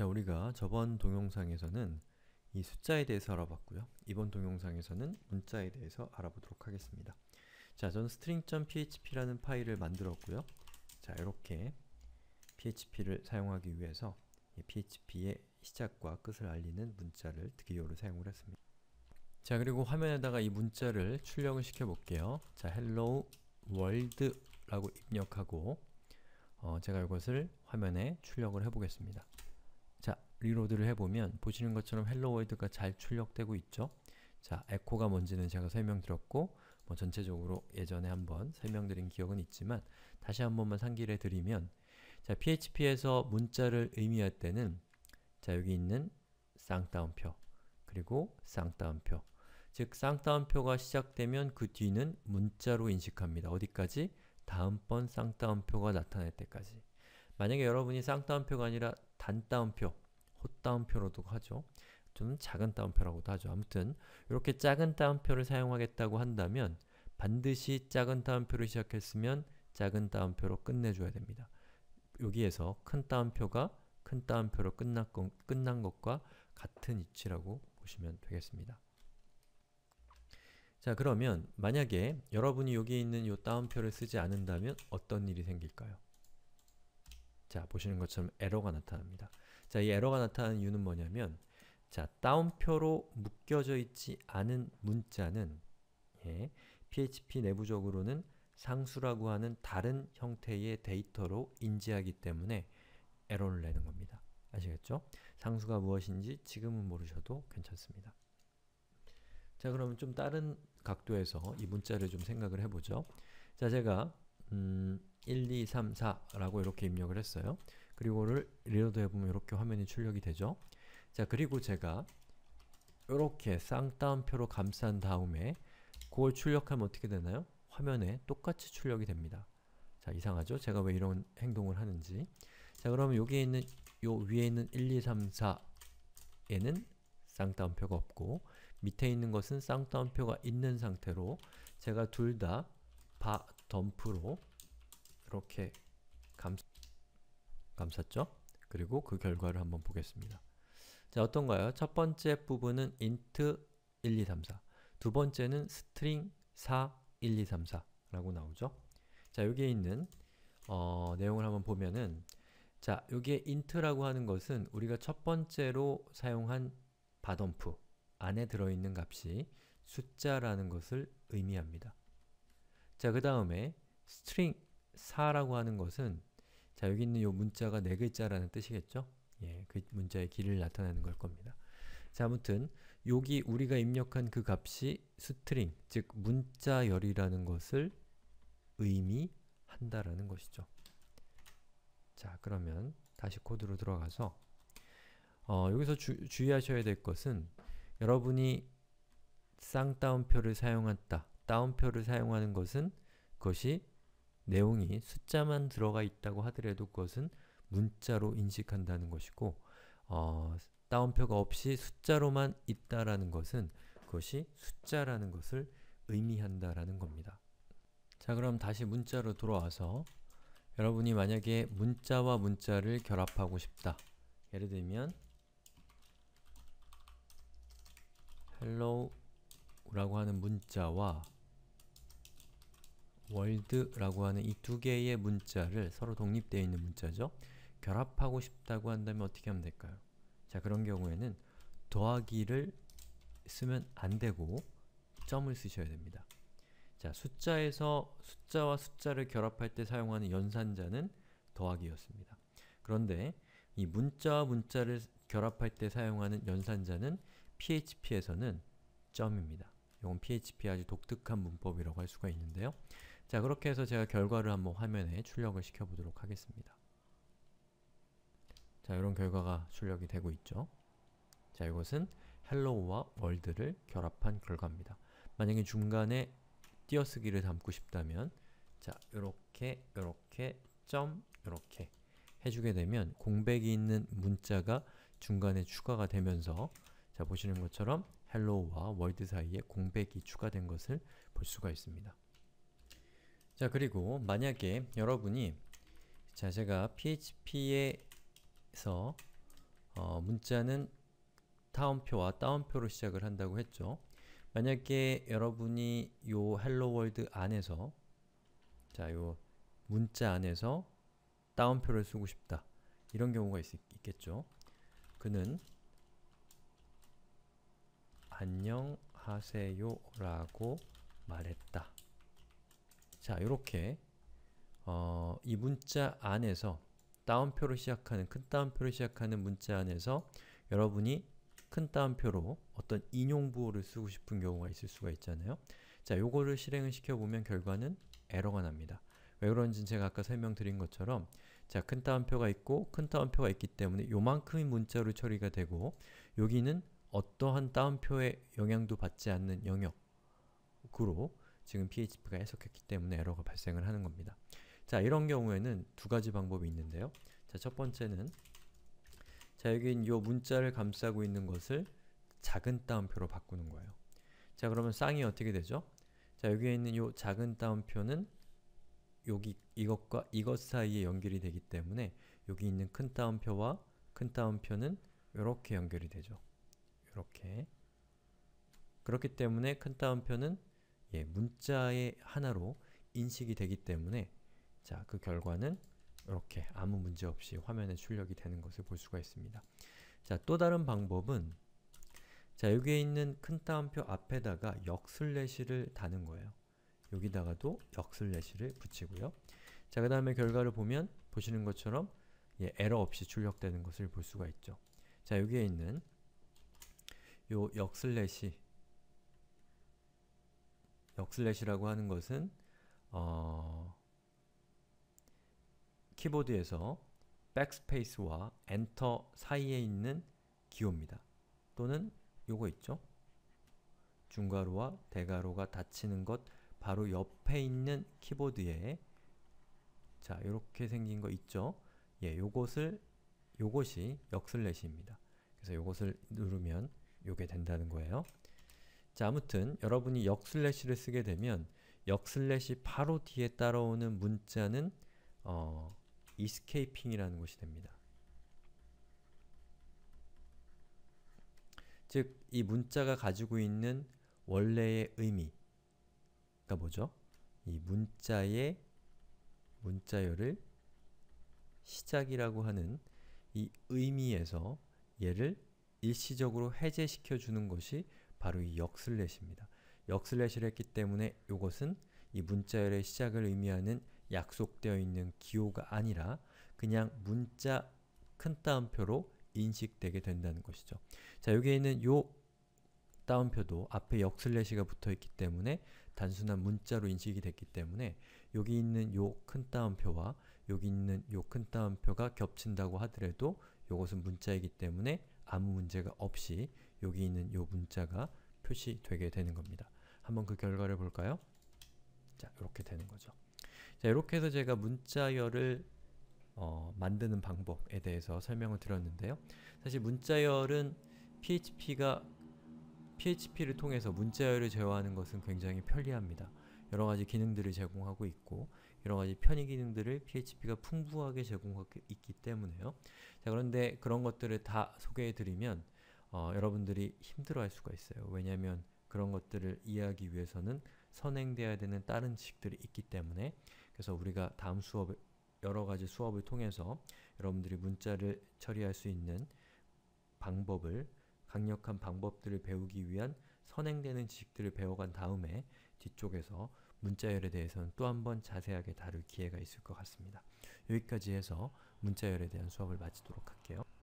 자, 우리가 저번 동영상에서는 이 숫자에 대해서 알아봤고요. 이번 동영상에서는 문자에 대해서 알아보도록 하겠습니다. 자, 저는 string.php라는 파일을 만들었고요. 자, 이렇게 php를 사용하기 위해서 php의 시작과 끝을 알리는 문자를 기호로 사용을 했습니다. 자, 그리고 화면에다가 이 문자를 출력을 시켜볼게요. 자, hello world라고 입력하고 어, 제가 이것을 화면에 출력을 해보겠습니다. 리로드를 해보면 보시는 것처럼 헬로 월드가 잘 출력되고 있죠? 자, 에코가 뭔지는 제가 설명드렸고 뭐 전체적으로 예전에 한번 설명드린 기억은 있지만 다시 한 번만 상기를 해드리면 자, PHP에서 문자를 의미할 때는 자, 여기 있는 쌍따옴표 그리고 쌍따옴표 즉 쌍따옴표가 시작되면 그 뒤는 문자로 인식합니다. 어디까지? 다음번 쌍따옴표가 나타날 때까지 만약에 여러분이 쌍따옴표가 아니라 단따옴표 헛따옴표로도 하죠. 좀 작은 따옴표라고도 하죠. 아무튼 이렇게 작은 따옴표를 사용하겠다고 한다면 반드시 작은 따옴표로 시작했으면 작은 따옴표로 끝내줘야 됩니다. 여기에서 큰 따옴표가 큰 따옴표로 끝난, 것, 끝난 것과 같은 위치라고 보시면 되겠습니다. 자 그러면 만약에 여러분이 여기 있는 이 따옴표를 쓰지 않는다면 어떤 일이 생길까요? 자, 보시는 것처럼 에러가 나타납니다. 자, 이 에러가 나타나는 이유는 뭐냐면 자, 다운표로 묶여져 있지 않은 문자는 예, PHP 내부적으로는 상수라고 하는 다른 형태의 데이터로 인지하기 때문에 에러를 내는 겁니다. 아시겠죠? 상수가 무엇인지 지금은 모르셔도 괜찮습니다. 자, 그러면 좀 다른 각도에서 이 문자를 좀 생각을 해보죠. 자, 제가 음, 1, 2, 3, 4라고 이렇게 입력을 했어요. 그리고를 리로드 해보면 이렇게 화면이 출력이 되죠. 자, 그리고 제가 이렇게 쌍따옴표로 감싼 다음에 그걸 출력하면 어떻게 되나요? 화면에 똑같이 출력이 됩니다. 자, 이상하죠? 제가 왜 이런 행동을 하는지. 자, 그러면 여기에 있는 요 위에 있는 1, 2, 3, 4에는 쌍따옴표가 없고 밑에 있는 것은 쌍따옴표가 있는 상태로 제가 둘다 바 덤프로 이렇게 감, 감쌌죠? 그리고 그 결과를 한번 보겠습니다. 자, 어떤가요? 첫 번째 부분은 int 1, 2, 3, 4. 두 번째는 string 4, 1, 2, 3, 4라고 나오죠? 자, 여기에 있는 어, 내용을 한번 보면은 자, 여기에 int라고 하는 것은 우리가 첫 번째로 사용한 바덤프 안에 들어있는 값이 숫자라는 것을 의미합니다. 자, 그 다음에 string 4라고 하는 것은 자, 여기 있는 이 문자가 네 글자라는 뜻이겠죠? 예, 그 문자의 길을 나타내는 걸 겁니다. 자, 아무튼 여기 우리가 입력한 그 값이 스트링, 즉 문자열이라는 것을 의미한다라는 것이죠. 자, 그러면 다시 코드로 들어가서 어, 여기서 주, 주의하셔야 될 것은 여러분이 쌍따옴표를 사용한다 따옴표를 사용하는 것은 그것이 내용이 숫자만 들어가 있다고 하더라도 그것은 문자로 인식한다는 것이고 어, 따옴표가 없이 숫자로만 있다라는 것은 그것이 숫자라는 것을 의미한다라는 겁니다. 자 그럼 다시 문자로 돌아와서 여러분이 만약에 문자와 문자를 결합하고 싶다 예를 들면 hello 라고 하는 문자와 월드라고 하는 이 두 개의 문자를 서로 독립되어 있는 문자죠. 결합하고 싶다고 한다면 어떻게 하면 될까요? 자 그런 경우에는 더하기를 쓰면 안되고 점을 쓰셔야 됩니다. 자 숫자에서 숫자와 숫자를 결합할 때 사용하는 연산자는 더하기였습니다. 그런데 이 문자와 문자를 결합할 때 사용하는 연산자는 PHP에서는 점입니다. 이건 PHP 아주 독특한 문법이라고 할 수가 있는데요. 자 그렇게 해서 제가 결과를 한번 화면에 출력을 시켜보도록 하겠습니다. 자 이런 결과가 출력이 되고 있죠. 자 이것은 헬로우와 월드를 결합한 결과입니다. 만약에 중간에 띄어쓰기를 담고 싶다면 자 요렇게 요렇게 점 요렇게 해주게 되면 공백이 있는 문자가 중간에 추가가 되면서 자 보시는 것처럼 헬로우와 월드 사이에 공백이 추가된 것을 볼 수가 있습니다. 자 그리고 만약에 여러분이 자 제가 php에서 어, 문자는 타원표와 다운표로 시작을 한다고 했죠. 만약에 여러분이 요 헬로월드 안에서 자, 요 문자 안에서 다운표를 쓰고 싶다. 이런 경우가 있, 겠죠 그는 안녕하세요 라고 말했다. 자, 이렇게 어, 이 문자 안에서 따옴표로 시작하는 큰 따옴표로 시작하는 문자 안에서 여러분이 큰 따옴표로 어떤 인용부호를 쓰고 싶은 경우가 있을 수가 있잖아요. 자, 요거를 실행을 시켜보면 결과는 에러가 납니다. 왜 그런지 제가 아까 설명드린 것처럼 자, 큰 따옴표가 있고 큰 따옴표가 있기 때문에 요만큼의 문자로 처리가 되고 여기는 어떠한 따옴표의 영향도 받지 않는 영역으로 지금 PHP가 해석했기 때문에 에러가 발생을 하는 겁니다. 자, 이런 경우에는 두 가지 방법이 있는데요. 자, 첫 번째는 자, 여긴 요 문자를 감싸고 있는 것을 작은 따옴표로 바꾸는 거예요. 자, 그러면 쌍이 어떻게 되죠? 자, 여기에 있는 요 작은 따옴표는 여기 이것과 이것 사이에 연결이 되기 때문에 여기 있는 큰 따옴표와 큰 따옴표는 이렇게 연결이 되죠. 이렇게 그렇기 때문에 큰 따옴표는 예, 문자의 하나로 인식이 되기 때문에 자, 그 결과는 이렇게 아무 문제 없이 화면에 출력이 되는 것을 볼 수가 있습니다. 자, 또 다른 방법은 자, 여기에 있는 큰 따옴표 앞에다가 역슬래시를 다는 거예요. 여기다가도 역슬래시를 붙이고요. 자, 그 다음에 결과를 보면 보시는 것처럼 예, 에러 없이 출력되는 것을 볼 수가 있죠. 자, 여기에 있는 요 역슬래시 역슬래시라고 하는 것은 어, 키보드에서 백스페이스와 엔터 사이에 있는 기호입니다. 또는 요거 있죠? 중괄호와 대괄호가 닫히는 것 바로 옆에 있는 키보드에 자, 이렇게 생긴 거 있죠? 예, 요것을 요것이 역슬래시입니다. 그래서 요것을 누르면 요게 된다는 거예요. 자, 아무튼 여러분이 역슬래시를 쓰게 되면 역슬래시 바로 뒤에 따라오는 문자는 어, 이스 i n g 이라는 것이 됩니다. 즉, 이 문자가 가지고 있는 원래의 의미가 뭐죠? 이 문자의 문자열을 시작이라고 하는 이 의미에서 얘를 일시적으로 해제시켜 주는 것이 바로 이 역슬래시입니다. 역슬래시를 했기 때문에 이것은 이 문자열의 시작을 의미하는 약속되어 있는 기호가 아니라 그냥 문자 큰 따옴표로 인식되게 된다는 것이죠. 자, 여기에 있는 요 따옴표도 앞에 역슬래시가 붙어있기 때문에 단순한 문자로 인식이 됐기 때문에 여기 있는 요큰 따옴표와 여기 있는 요큰 따옴표가 겹친다고 하더라도 이것은 문자이기 때문에 아무 문제가 없이 여기 있는 요 문자가 표시되게 되는 겁니다. 한번 그 결과를 볼까요? 자, 이렇게 되는 거죠. 자, 이렇게 해서 제가 문자열을 어, 만드는 방법에 대해서 설명을 드렸는데요. 사실 문자열은 PHP가 PHP를 통해서 문자열을 제어하는 것은 굉장히 편리합니다. 여러가지 기능들을 제공하고 있고 여러가지 편의 기능들을 PHP가 풍부하게 제공하고 있기 때문에요. 자 그런데 그런 것들을 다 소개해드리면 어, 여러분들이 힘들어할 수가 있어요. 왜냐하면 그런 것들을 이해하기 위해서는 선행되어야 되는 다른 지식들이 있기 때문에 그래서 우리가 다음 수업 에 여러 가지 수업을 통해서 여러분들이 문자를 처리할 수 있는 방법을 강력한 방법들을 배우기 위한 선행되는 지식들을 배워간 다음에 뒤쪽에서 문자열에 대해서는 또 한 번 자세하게 다룰 기회가 있을 것 같습니다. 여기까지 해서 문자열에 대한 수업을 마치도록 할게요.